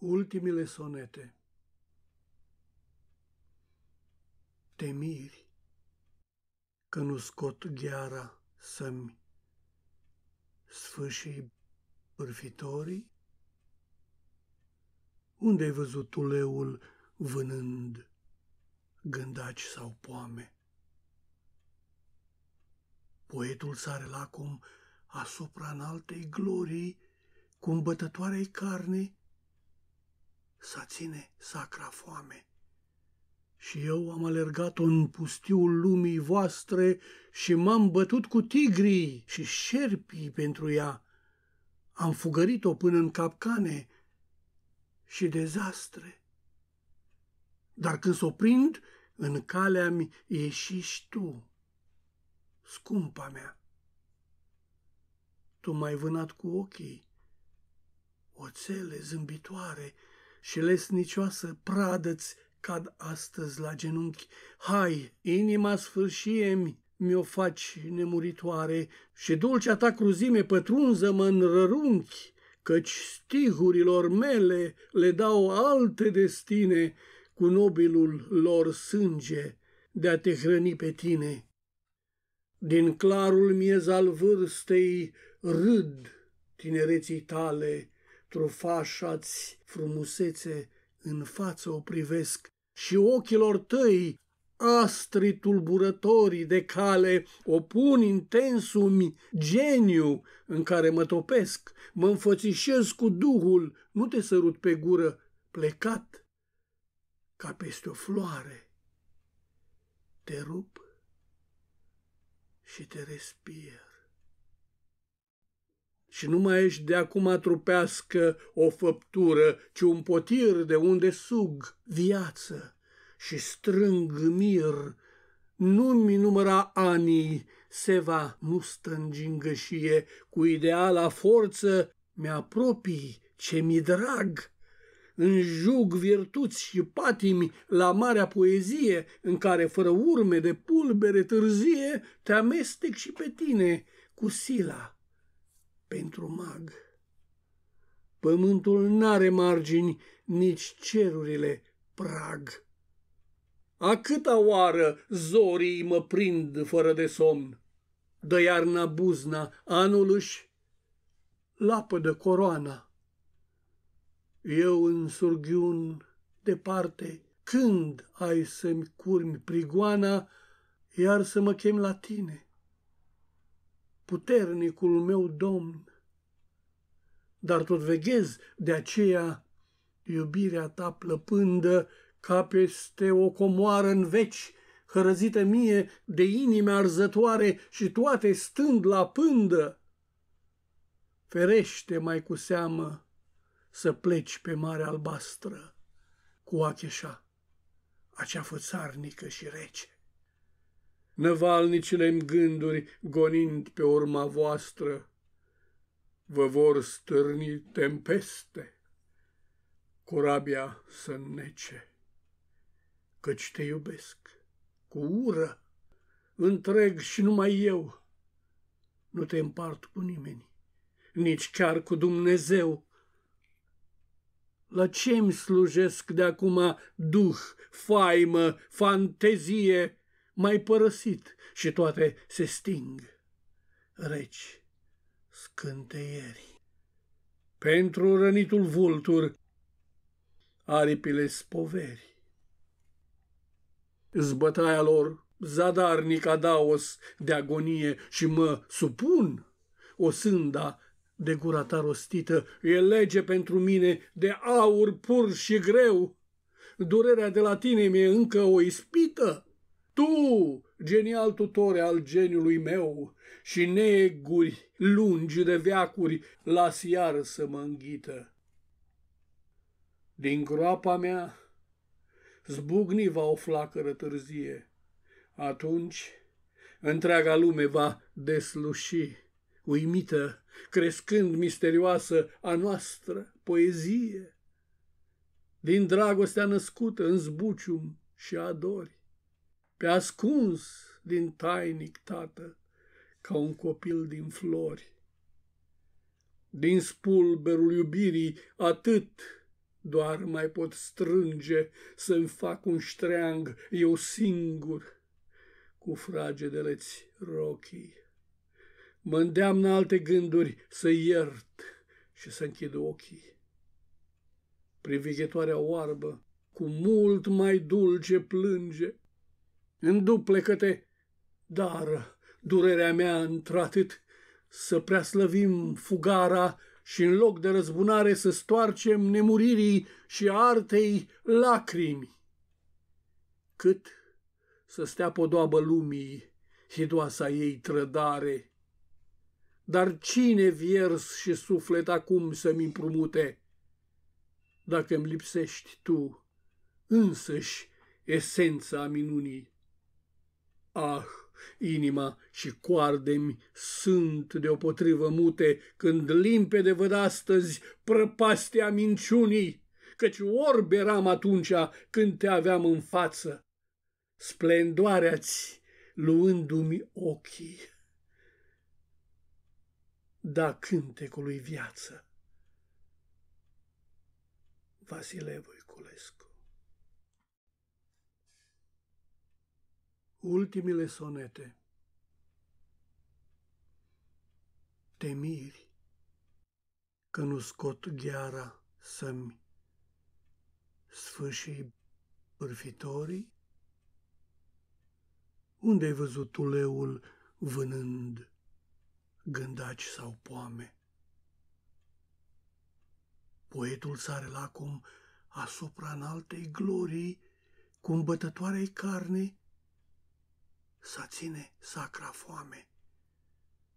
Ultimile sonete Te miri că nu scot gheara să-mi sfâșii pârfitorii? Unde ai văzut uleul vânând gândaci sau poame? Poetul sare lacom asupra înaltei glorii, cu îmbătătoarei carne, să ține sacra foame. Și eu am alergat în pustiul lumii voastre și m-am bătut cu tigrii și șerpii pentru ea. Am fugărit-o până în capcane și dezastre. Dar când s-o prind, în calea mi și tu, scumpa mea. Tu m-ai vânat cu ochii, oțele zâmbitoare, și lesnicioasă pradă-ți cad astăzi la genunchi. Hai, inima sfârșie-mi, mi-o faci nemuritoare și dulcea ta cruzime pătrunză-mă în rărunchi, căci stihurilor mele le dau alte destine cu nobilul lor sânge de a te hrăni pe tine. Din clarul miez al vârstei râd tinereții tale, trufașați frumusețe în față o privesc și ochilor tăi astri tulburătorii de cale opun intensumi geniu în care mă topesc, mă înfățișez cu duhul, nu te sărut pe gură, plecat ca peste o floare. Te rup și te respir și nu mai ești de acum trupească o făptură, ci un potir de unde sug viață și strâng mir. Nu-mi număra anii, Seva nu stă în gingășie, cu ideala forță mi-apropii ce mi drag. În jug virtuți și patimi la marea poezie, în care fără urme de pulbere târzie, te amestec și pe tine cu sila pentru mag. Pământul n-are margini, nici cerurile prag. A câta oară zorii mă prind fără de somn? Dă iarna buzna, anul își lapă de coroana. Eu în surghiun departe, când ai să-mi curmi prigoana, iar să mă chem la tine? puternicul meu Domn. Dar tot veghez, de aceea iubirea ta plăpândă ca peste o comoară în veci, hărăzită mie de inime arzătoare și toate stând la pândă. Ferește mai cu seamă să pleci pe mare albastră cu acheșa, acea fățarnică și rece năvalnicile-mi gânduri gonind pe urma voastră, vă vor stârni tempeste, corabia să nece, căci te iubesc cu ură, întreg și numai eu, nu te împart cu nimeni, nici chiar cu Dumnezeu. La ce-mi slujesc de acum duh, faimă, fantezie, mai părăsit și toate se sting. Reci, scânteieri. Pentru rănitul vultur, aripile spoveri. Zbătaia lor, zadarnic adaos de agonie și mă supun, o sânda de gura ta rostită, e lege pentru mine de aur pur și greu. Durerea de la tine mi-e încă o ispită tu, genial tutore al geniului meu, și neguri lungi de veacuri, las iar să mă înghită. Din groapa mea zbucni va o flacără târzie, atunci întreaga lume va desluși, uimită, crescând misterioasă a noastră poezie. Din dragostea născută în zbucium și adori, pe ascuns din tainic, tată, ca un copil din flori. Din spulberul iubirii atât doar mai pot strânge să-mi fac un ștreang eu singur cu fragedeleți rochii. Mă îndeamnă alte gânduri să iert și să închid ochii. Privighetoarea oarbă cu mult mai dulce plânge înduplecă-te! Dar durerea mea într-atât să preaslăvim fugara și în loc de răzbunare să stoarcem nemuririi și artei lacrimi. Cât să stea podoabă lumii hidoasa ei trădare. Dar cine viers și suflet acum să-mi împrumute? Dacă îmi lipsești tu, însăși esența minunii. Ah, inima și coardemi sunt deopotrivă mute când limpede văd astăzi prăpastea minciunii, căci orb eram atunci când te aveam în față. Splendoarea-ți luându-mi ochii. Da cântecului viață. Vasile Voiculescu Ultimile sonete Te miri că nu scot gheara să-mi sfâșii pârfitorii? Unde ai văzut tuleul vânând gândaci sau poame? Poetul sare lacum asupra înaltei glorii, cu îmbătătoarei carne, să ține sacra foame.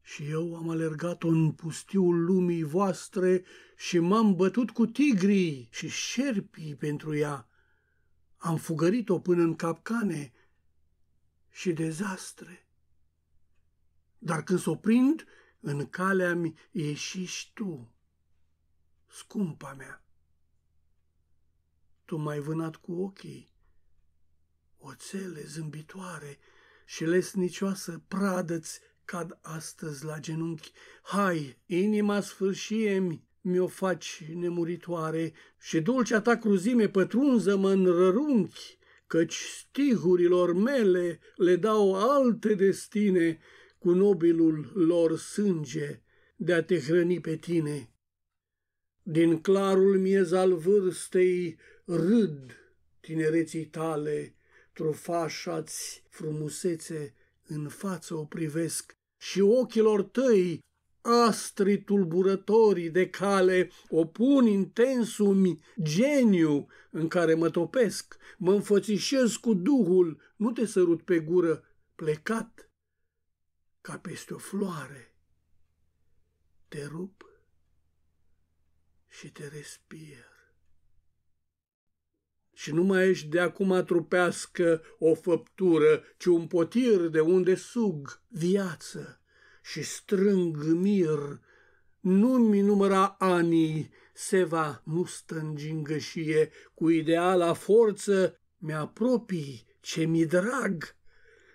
Și eu am alergat în pustiul lumii voastre și m-am bătut cu tigrii și șerpii pentru ea. Am fugărit-o până în capcane și dezastre. Dar când s-o prind, în calea mi și tu, scumpa mea. Tu m-ai vânat cu ochii, oțele zâmbitoare, și lesnicioasă pradă-ți cad astăzi la genunchi. Hai, inima sfârșie-mi, mi-o faci nemuritoare și dulcea ta cruzime pătrunză-mă în rărunchi, căci stihurilor mele le dau alte destine cu nobilul lor sânge de a te hrăni pe tine. Din clarul miez al vârstei râd tinereții tale, trufașați frumusețe în față o privesc și ochilor tăi astri tulburătorii de cale opun intensumi geniu în care mă topesc, mă înfățișez cu duhul, nu te sărut pe gură, plecat ca peste o floare. Te rup și te respir și nu mai ești de acum trupească o făptură, ci un potir de unde sug viață și strâng mir. Nu-mi număra anii, Seva nu stă în gășie, cu ideala forță mi-apropii ce mi drag.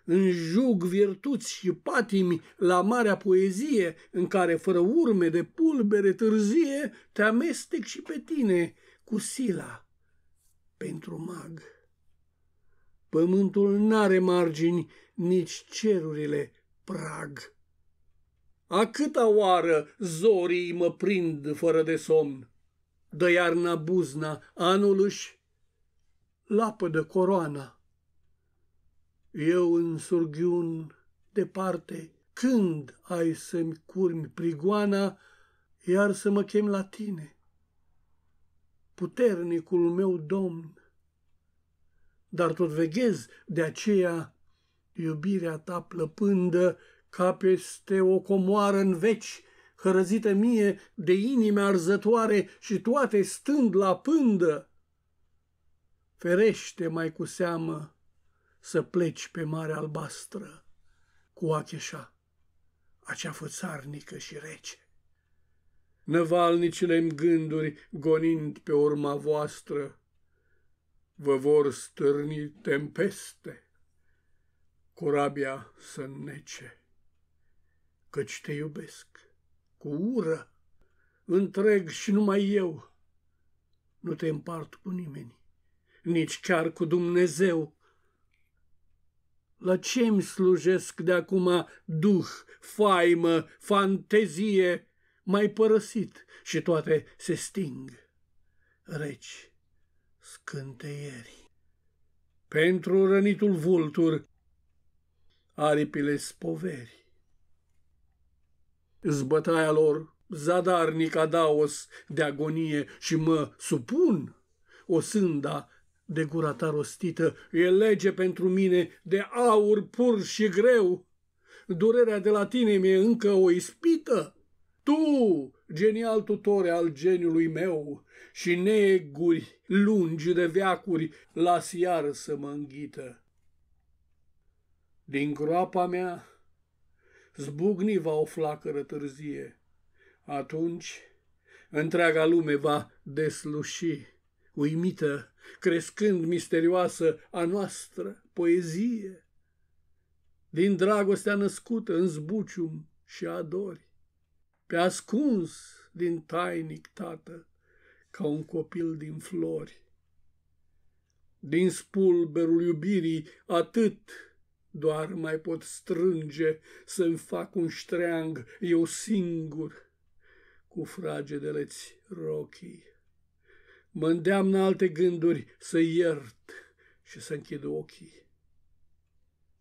În jug virtuți și patimi la marea poezie, în care fără urme de pulbere târzie te amestec și pe tine cu sila pentru mag. Pământul n-are margini, nici cerurile prag. A câta oară zorii mă prind fără de somn? Dă iarna buzna, anul își lapă de coroana. Eu în surghiun departe, când ai să-mi curmi prigoana, iar să mă chem la tine? puternicul meu Domn. Dar tot veghez, de aceea iubirea ta plăpândă ca peste o comoară în veci, hărăzită mie de inime arzătoare și toate stând la pândă. Ferește mai cu seamă să pleci pe mare albastră cu acheșa, acea fățarnică și rece năvalnicile-mi gânduri gonind pe urma voastră, vă vor stârni tempeste, corabia să nece, căci te iubesc cu ură, întreg și numai eu, nu te împart cu nimeni, nici chiar cu Dumnezeu. La ce-mi slujesc de acum duh, faimă, fantezie, mai părăsit și toate se sting. Reci, scânteieri. Pentru rănitul vultur, aripile spoveri. Zbătaia lor, zadarnic adaos de agonie și mă supun, o sânda de gura ta rostită, e lege pentru mine de aur pur și greu. Durerea de la tine mi-e încă o ispită tu, genial tutore al geniului meu, și neguri lungi de veacuri, las iar să mă înghită. Din groapa mea zbucni va o flacără târzie, atunci întreaga lume va desluși, uimită, crescând misterioasă a noastră poezie. Din dragostea născută în zbucium și adori, pe ascuns din tainic tată, ca un copil din flori. Din spulberul iubirii atât doar mai pot strânge să-mi fac un ștreang eu singur cu fragedeleți rochii. Mă îndeamnă alte gânduri să iert și să închid ochii.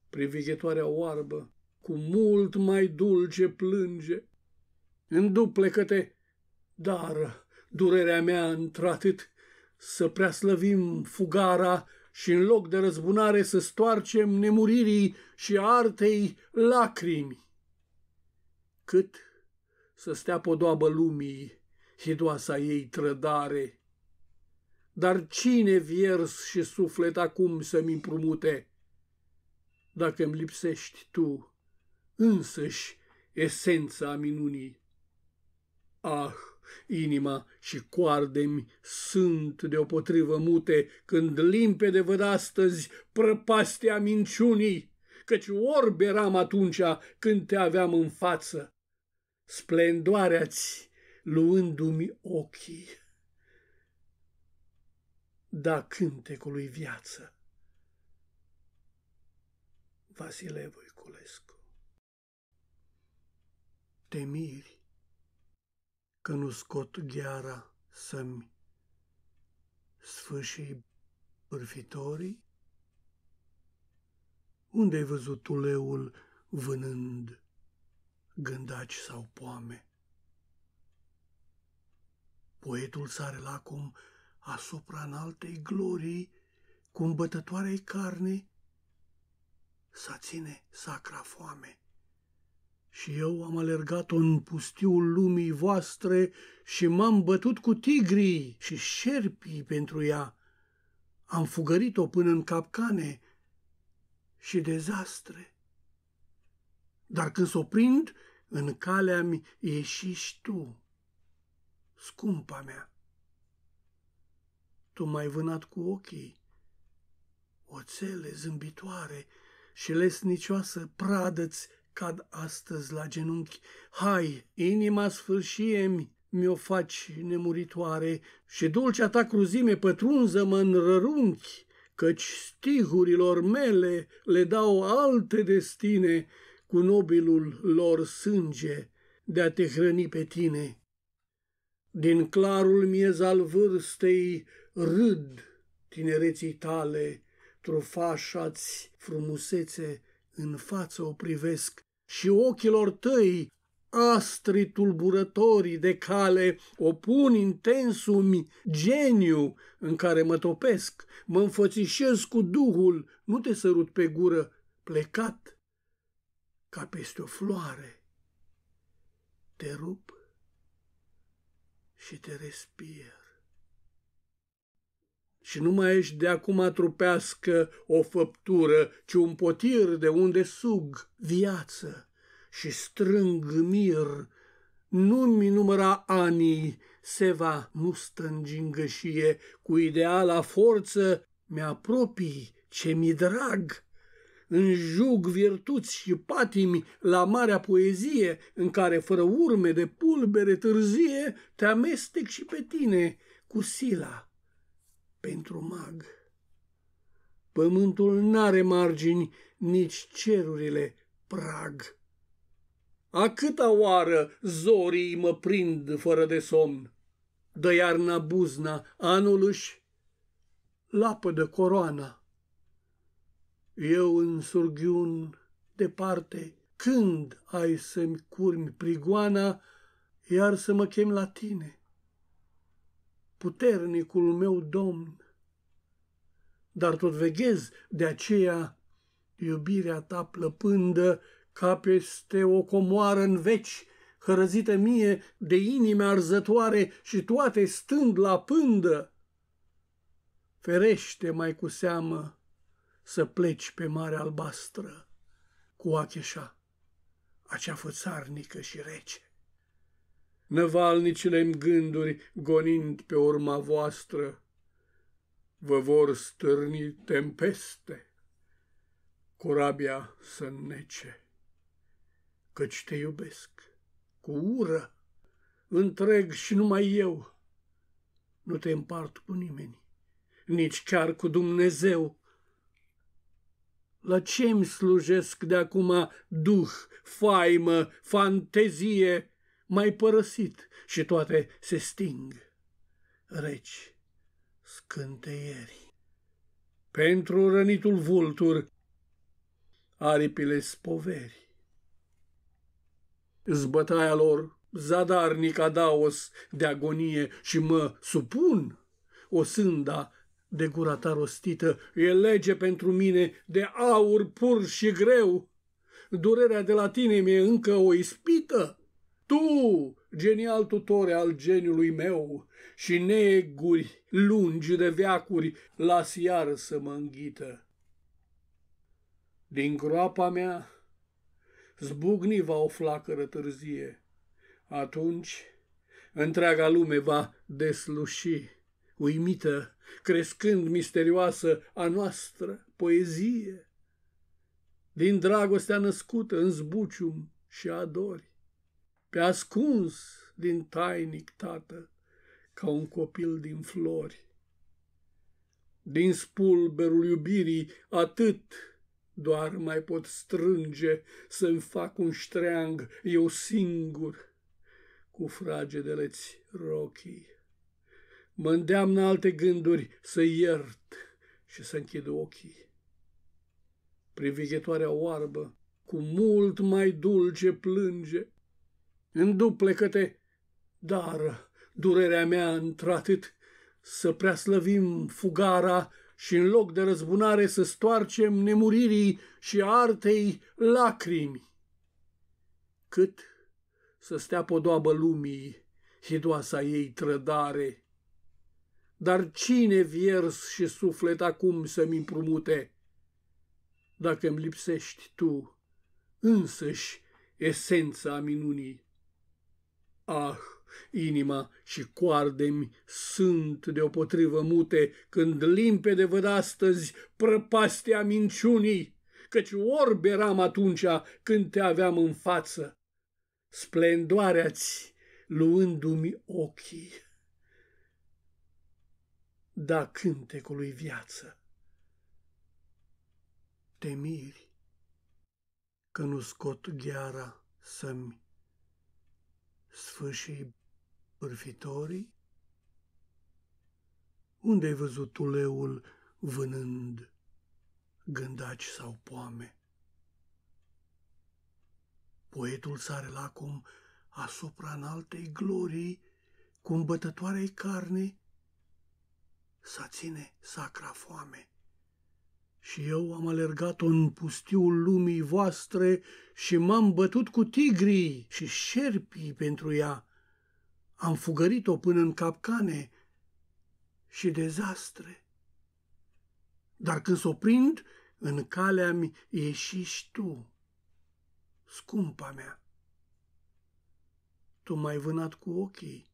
Privighetoarea oarbă cu mult mai dulce plânge în duplecăte, dar durerea mea într-atât să slăvim fugara și în loc de răzbunare să stoarcem nemuririi și artei lacrimi. Cât să stea podoabă lumii hidoasa ei trădare. Dar cine viers și suflet acum să-mi împrumute? Dacă îmi lipsești tu, însăși esența minunii. Ah, inima și coardemi sunt deopotrivă mute, când limpede văd astăzi prăpastea minciunii, căci orb eram atunci când te aveam în față. Splendoarea-ți luându-mi ochii. Da cântecului viață. Vasile Voiculescu. Te miri că nu scot gheara să-mi sfâșii bârfitorii? Unde-ai văzut tuleul vânând gândaci sau poame? Poetul sare lacum asupra înaltei glorii, cu îmbătătoarei carne, să ține sacra foame și eu am alergat-o în pustiul lumii voastre și m-am bătut cu tigrii și șerpii pentru ea. Am fugărit-o până în capcane și dezastre. Dar când s-o prind, în calea mi și tu, scumpa mea. Tu m-ai vânat cu ochii, oțele zâmbitoare și lesnicioasă pradă-ți cad astăzi la genunchi. Hai, inima sfârșie-mi, mi-o faci nemuritoare și dulcea ta cruzime pătrunză-mă în rărunchi, căci stihurilor mele le dau alte destine cu nobilul lor sânge de a te hrăni pe tine. Din clarul miez al vârstei râd tinereții tale, trufașați frumusețe, în față o privesc și ochilor tăi astri tulburătorii de cale opun intensumi geniu în care mă topesc, mă înfățișez cu duhul, nu te sărut pe gură, plecat ca peste o floare. Te rup și te respir și nu mai ești de acum trupească o făptură, ci un potir de unde sug viață și strâng mir. Nu-mi număra anii, Seva nu stă în cu ideala forță mi-apropii ce mi drag. În jug virtuți și patimi la marea poezie, în care fără urme de pulbere târzie, te amestec și pe tine cu sila pentru mag. Pământul n-are margini, nici cerurile prag. A câta oară zorii mă prind fără de somn? Dă iarna buzna, anul își lapă de coroana. Eu în surghiun departe, când ai să-mi curmi prigoana, iar să mă chem la tine? puternicul meu Domn. Dar tot veghez de aceea iubirea ta plăpândă ca peste o comoară în veci, hărăzită mie de inime arzătoare și toate stând la pândă. Ferește mai cu seamă să pleci pe mare albastră cu acheșa, acea fățarnică și rece năvalnicile mi gânduri, gonind pe urma voastră, vă vor stârni tempeste, corabia să nece, căci te iubesc cu ură, întreg și numai eu, nu te împart cu nimeni, nici chiar cu Dumnezeu. La ce mi slujesc de acum duh, faimă, fantezie, mai părăsit și toate se sting. Reci, scânteieri. Pentru rănitul vultur, aripile spoveri. Zbătaia lor, zadarnic adaos de agonie și mă supun, o sânda de gura ta rostită, e lege pentru mine de aur pur și greu. Durerea de la tine mi-e încă o ispită tu, genial tutore al geniului meu, și neguri lungi de veacuri, las iar să mă înghită. Din groapa mea zbugni va o flacără târzie, atunci întreaga lume va desluși, uimită, crescând misterioasă a noastră poezie. Din dragostea născută în zbucium și adori, pe ascuns din tainic tată, ca un copil din flori. Din spulberul iubirii atât doar mai pot strânge să-mi fac un ștreang eu singur cu fragedeleți rochii. Mă îndeamnă alte gânduri să iert și să închid ochii. Privighetoarea oarbă cu mult mai dulce plânge în duplecăte, dar durerea mea într-atât să slăvim fugara și în loc de răzbunare să stoarcem nemuririi și artei lacrimi. Cât să stea podoabă lumii hidoasa ei trădare. Dar cine viers și suflet acum să-mi împrumute? Dacă îmi lipsești tu, însăși esența minunii. Ah, inima și coardemi sunt deopotrivă mute, când limpede văd astăzi prăpastea minciunii, căci orb eram atunci când te aveam în față. Splendoarea-ți luându-mi ochii. Da cântecului viață. Te miri că nu scot gheara să-mi sfâșii pârfitorii? Unde ai văzut tuleul vânând gândaci sau poame? Poetul sare cum asupra înaltei glorii, cu îmbătătoarei carne, să ține sacra foame și eu am alergat-o în pustiul lumii voastre și m-am bătut cu tigrii și șerpii pentru ea. Am fugărit-o până în capcane și dezastre. Dar când s-o prind, în calea mi și tu, scumpa mea. Tu m-ai vânat cu ochii,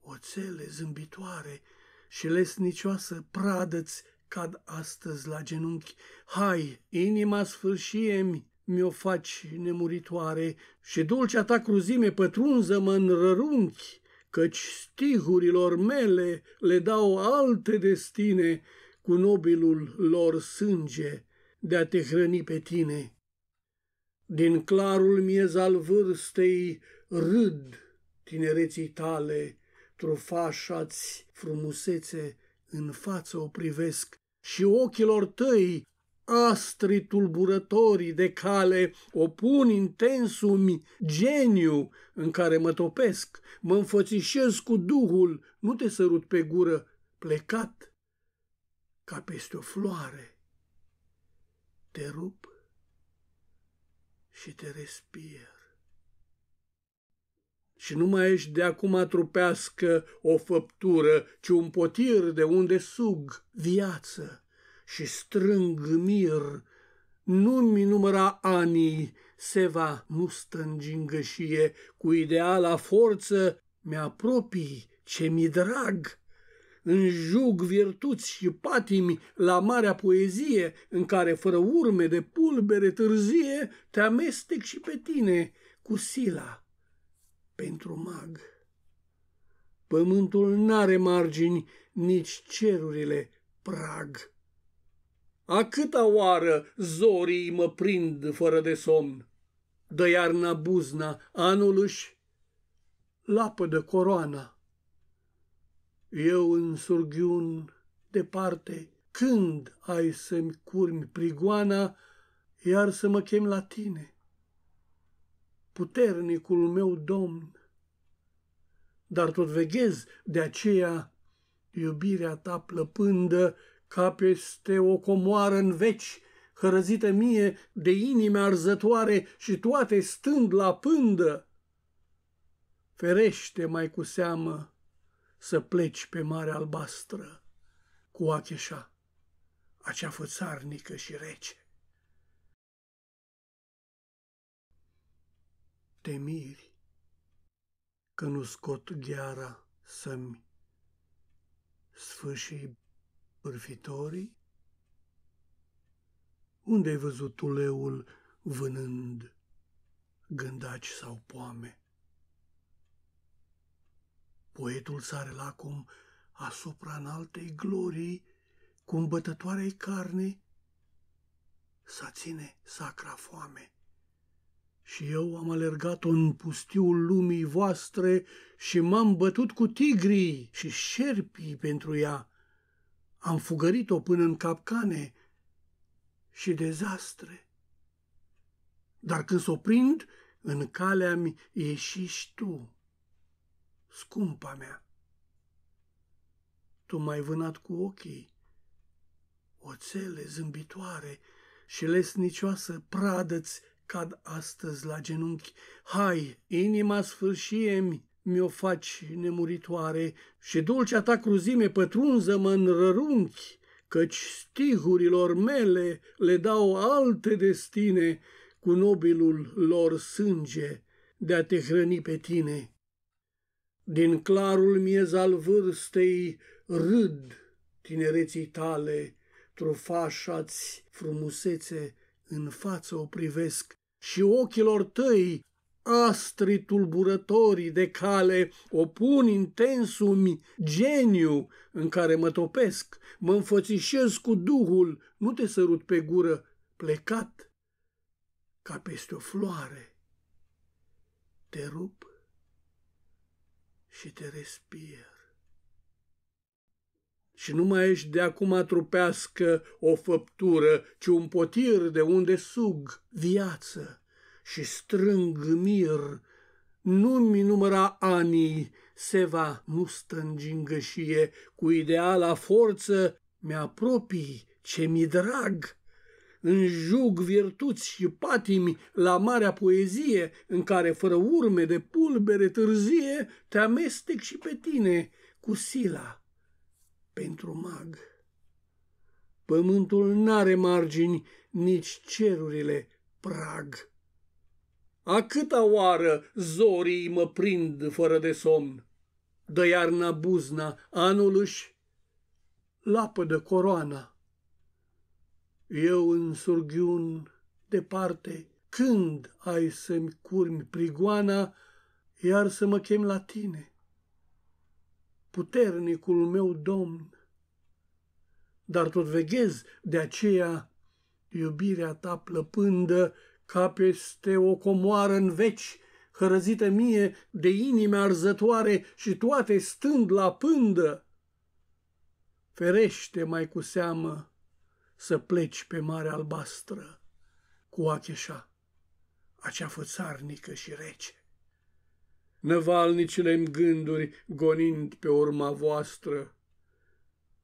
oțele zâmbitoare și lesnicioasă pradă-ți cad astăzi la genunchi. Hai, inima sfârșie-mi, mi-o faci nemuritoare și dulcea ta cruzime pătrunză-mă în rărunchi, căci stihurilor mele le dau alte destine cu nobilul lor sânge de a te hrăni pe tine. Din clarul miez al vârstei râd tinereții tale, trufașați frumusețe în față o privesc și ochilor tăi astri tulburătorii de cale opun intensum geniu în care mă topesc, mă înfățișez cu duhul, nu te sărut pe gură, plecat ca peste o floare. Te rup și te respir și nu mai ești de acum trupească o făptură, ci un potir de unde sug viață și strâng mir. Nu-mi număra anii, Seva nu stă în cu ideala forță mi-apropii ce mi drag. În jug virtuți și patimi la marea poezie, în care fără urme de pulbere târzie, te amestec și pe tine cu sila pentru mag. Pământul n-are margini, nici cerurile prag. A câta oară zorii mă prind fără de somn? Dă iarna buzna, anul își lapă de coroana. Eu în surghiun departe, când ai să-mi curmi prigoana, iar să mă chem la tine? puternicul meu Domn. Dar tot veghez de aceea iubirea ta plăpândă ca peste o comoară în veci, hărăzită mie de inime arzătoare și toate stând la pândă. Ferește mai cu seamă să pleci pe mare albastră cu acheșa, acea fățarnică și rece. te miri că nu scot gheara să-mi sfâșii pârfitorii? Unde-ai văzut uleul vânând gândaci sau poame? Poetul sare cum asupra înaltei glorii, cu îmbătătoarei carne, să ține sacra foame și eu am alergat în pustiul lumii voastre și m-am bătut cu tigrii și șerpii pentru ea. Am fugărit-o până în capcane și dezastre. Dar când s-o prind, în calea mi și tu, scumpa mea. Tu m-ai vânat cu ochii, oțele zâmbitoare și lesnicioasă pradă-ți cad astăzi la genunchi. Hai, inima sfârșie-mi, mi-o faci nemuritoare și dulcea ta cruzime pătrunză-mă în rărunchi, căci stihurilor mele le dau alte destine cu nobilul lor sânge de a te hrăni pe tine. Din clarul miez al vârstei râd tinereții tale, trufașați frumusețe, în față o privesc și ochilor tăi astri tulburătorii de cale opun intensumi geniu în care mă topesc, mă înfățișez cu duhul, nu te sărut pe gură, plecat ca peste o floare. Te rup și te respir și nu mai ești de acum trupească o făptură, ci un potir de unde sug viață și strâng mir. Nu-mi număra anii, Seva nu stă în gingășie, cu ideala forță mi-apropii ce mi drag. În jug virtuți și patimi la marea poezie, în care fără urme de pulbere târzie te amestec și pe tine cu sila pentru mag. Pământul n-are margini, nici cerurile prag. A câta oară zorii mă prind fără de somn? Dă iarna buzna, anul își lapă de coroana. Eu în surghiun departe, când ai să-mi curmi prigoana, iar să mă chem la tine? puternicul meu Domn. Dar tot veghez de aceea iubirea ta plăpândă ca peste o comoară în veci, hărăzită mie de inime arzătoare și toate stând la pândă. Ferește mai cu seamă să pleci pe mare albastră cu acheșa, acea fățarnică și rece năvalnicile-mi gânduri gonind pe urma voastră,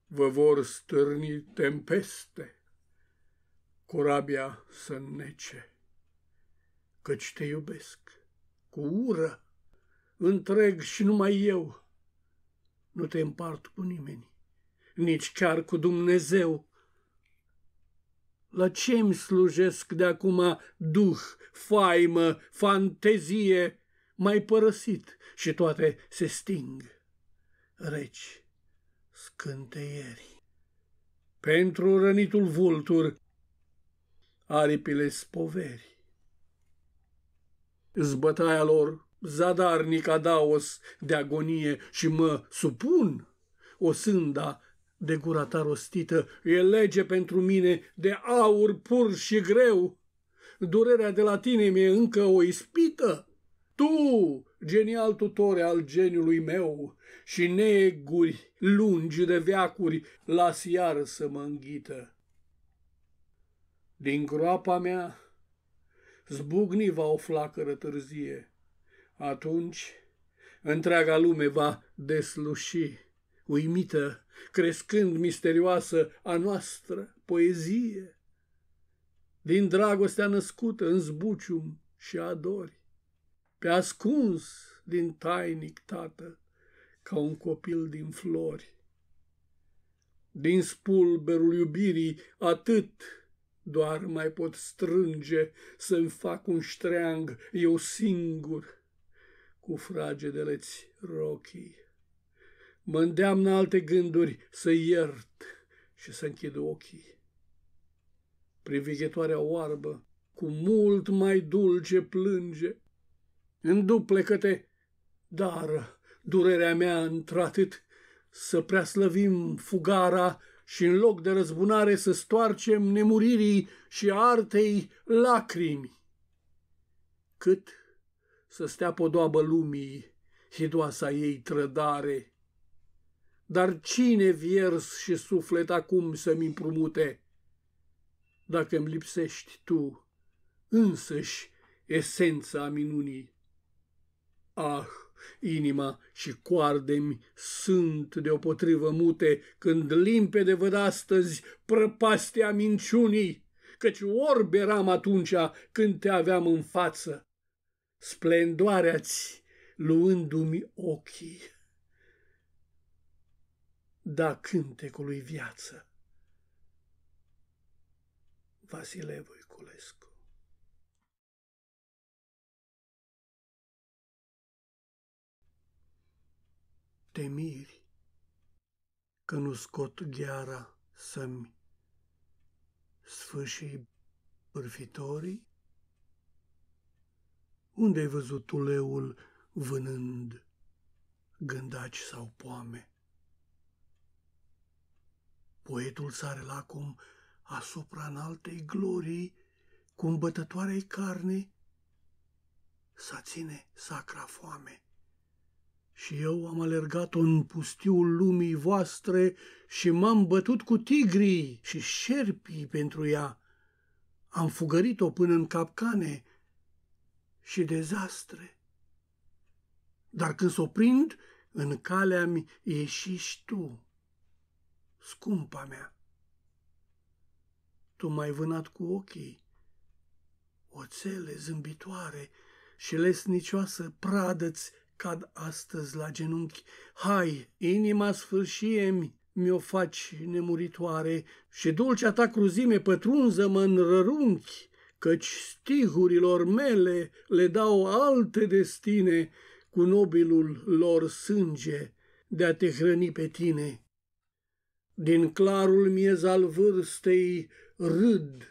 vă vor stârni tempeste, corabia să nece, căci te iubesc cu ură, întreg și numai eu, nu te împart cu nimeni, nici chiar cu Dumnezeu. La ce-mi slujesc de acum duh, faimă, fantezie, mai părăsit și toate se sting. Reci, scânteieri. Pentru rănitul vultur, aripile spoveri. Zbătaia lor, zadarnic adaos de agonie și mă supun, o sânda de gura ta rostită, e lege pentru mine de aur pur și greu. Durerea de la tine mi-e încă o ispită tu, genial tutore al geniului meu, și neguri lungi de veacuri, las iar să mă înghită. Din groapa mea zbucni va o flacără târzie, atunci întreaga lume va desluși, uimită, crescând misterioasă a noastră poezie. Din dragostea născută în zbucium și adori, pe ascuns din tainic, tată, ca un copil din flori. Din spulberul iubirii atât doar mai pot strânge să-mi fac un ștreang eu singur cu fragedeleți rochii. Mă îndeamnă alte gânduri să iert și să închid ochii. Privighetoarea oarbă cu mult mai dulce plânge în duplecăte, dar durerea mea într-atât să slăvim fugara și în loc de răzbunare să stoarcem nemuririi și artei lacrimi. Cât să stea podoabă lumii hidoasa ei trădare. Dar cine viers și suflet acum să-mi împrumute? Dacă îmi lipsești tu, însăși esența minunii. Ah, inima și coardemi sunt deopotrivă mute când limpede văd astăzi prăpastea minciunii, căci orb eram atunci când te aveam în față. Splendoarea-ți luându-mi ochii. Da cântecului viață. Vasile Voiculescu te miri că nu scot gheara să-mi sfâșii pârfitorii? Unde ai văzut uleul vânând gândaci sau poame? Poetul sare lacom asupra înaltei glorii, cu îmbătătoarei carne, să ține sacra foame și eu am alergat-o în pustiul lumii voastre și m-am bătut cu tigrii și șerpii pentru ea. Am fugărit-o până în capcane și dezastre. Dar când s-o prind, în calea mi și tu, scumpa mea. Tu m-ai vânat cu ochii, oțele zâmbitoare și lesnicioasă pradă-ți cad astăzi la genunchi. Hai, inima sfârșie-mi, mi-o faci nemuritoare și dulcea ta cruzime pătrunză-mă în rărunchi, căci stihurilor mele le dau alte destine cu nobilul lor sânge de a te hrăni pe tine. Din clarul miez al vârstei râd,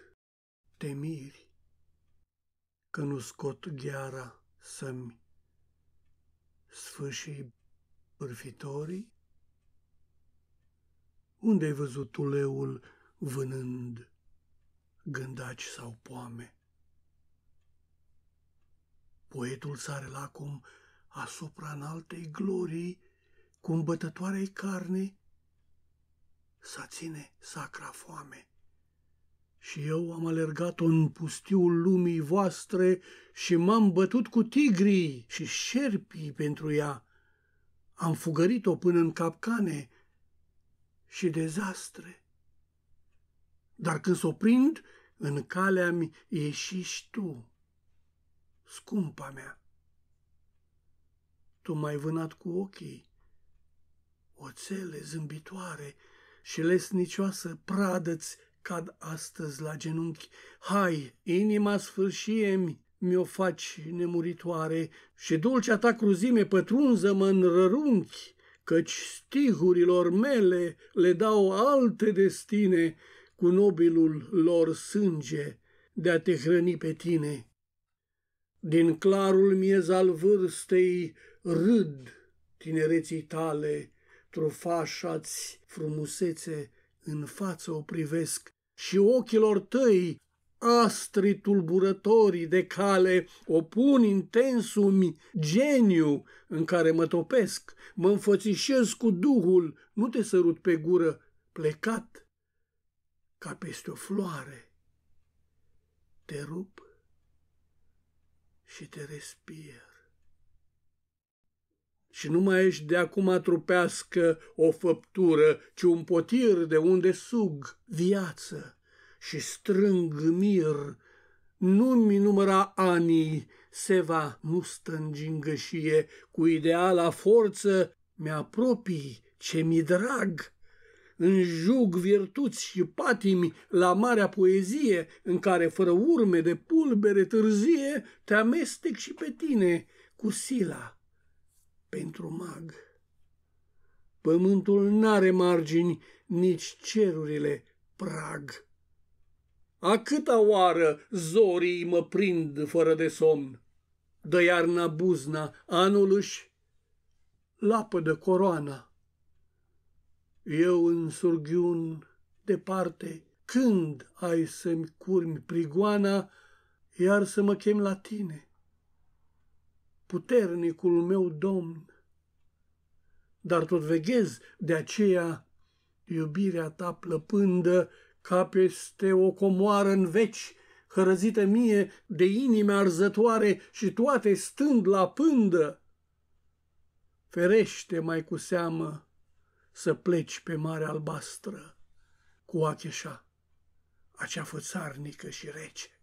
te miri, că nu scot gheara să-mi sfâșii bârfitorii? Unde ai văzut tuleul vânând gândaci sau poame? Poetul sare lacom asupra înaltei glorii, cu îmbătătoarei carne, să ține sacra foame și eu am alergat în pustiul lumii voastre și m-am bătut cu tigrii și șerpii pentru ea. Am fugărit-o până în capcane și dezastre. Dar când s-o prind, în calea mi și tu, scumpa mea. Tu m-ai vânat cu ochii, oțele zâmbitoare și lesnicioasă pradă-ți cad astăzi la genunchi. Hai, inima sfârșie-mi, mi-o faci nemuritoare și dulcea ta cruzime pătrunză-mă în rărunchi, căci stihurilor mele le dau alte destine cu nobilul lor sânge de a te hrăni pe tine. Din clarul miez al vârstei râd tinereții tale, trufașați frumusețe, în față o privesc și ochilor tăi astri tulburătorii de cale opun intensumi geniu în care mă topesc, mă înfățișez cu duhul, nu te sărut pe gură, plecat ca peste o floare. Te rup și te respir și nu mai ești de acum trupească o făptură, ci un potir de unde sug viață și strâng mir. Nu-mi număra anii, Seva nu stă în cu ideala forță mi-apropii ce mi drag. În jug virtuți și patimi la marea poezie, în care fără urme de pulbere târzie te amestec și pe tine cu sila pentru mag. Pământul n-are margini, nici cerurile prag. A câta oară zorii mă prind fără de somn? Dă iarna buzna, anul își lapă de coroana. Eu în surghiun departe, când ai să-mi curmi prigoana, iar să mă chem la tine? puternicul meu Domn. Dar tot veghez de aceea iubirea ta plăpândă ca peste o comoară în veci, hărăzită mie de inime arzătoare și toate stând la pândă. Ferește mai cu seamă să pleci pe mare albastră cu acheșa, acea fățarnică și rece.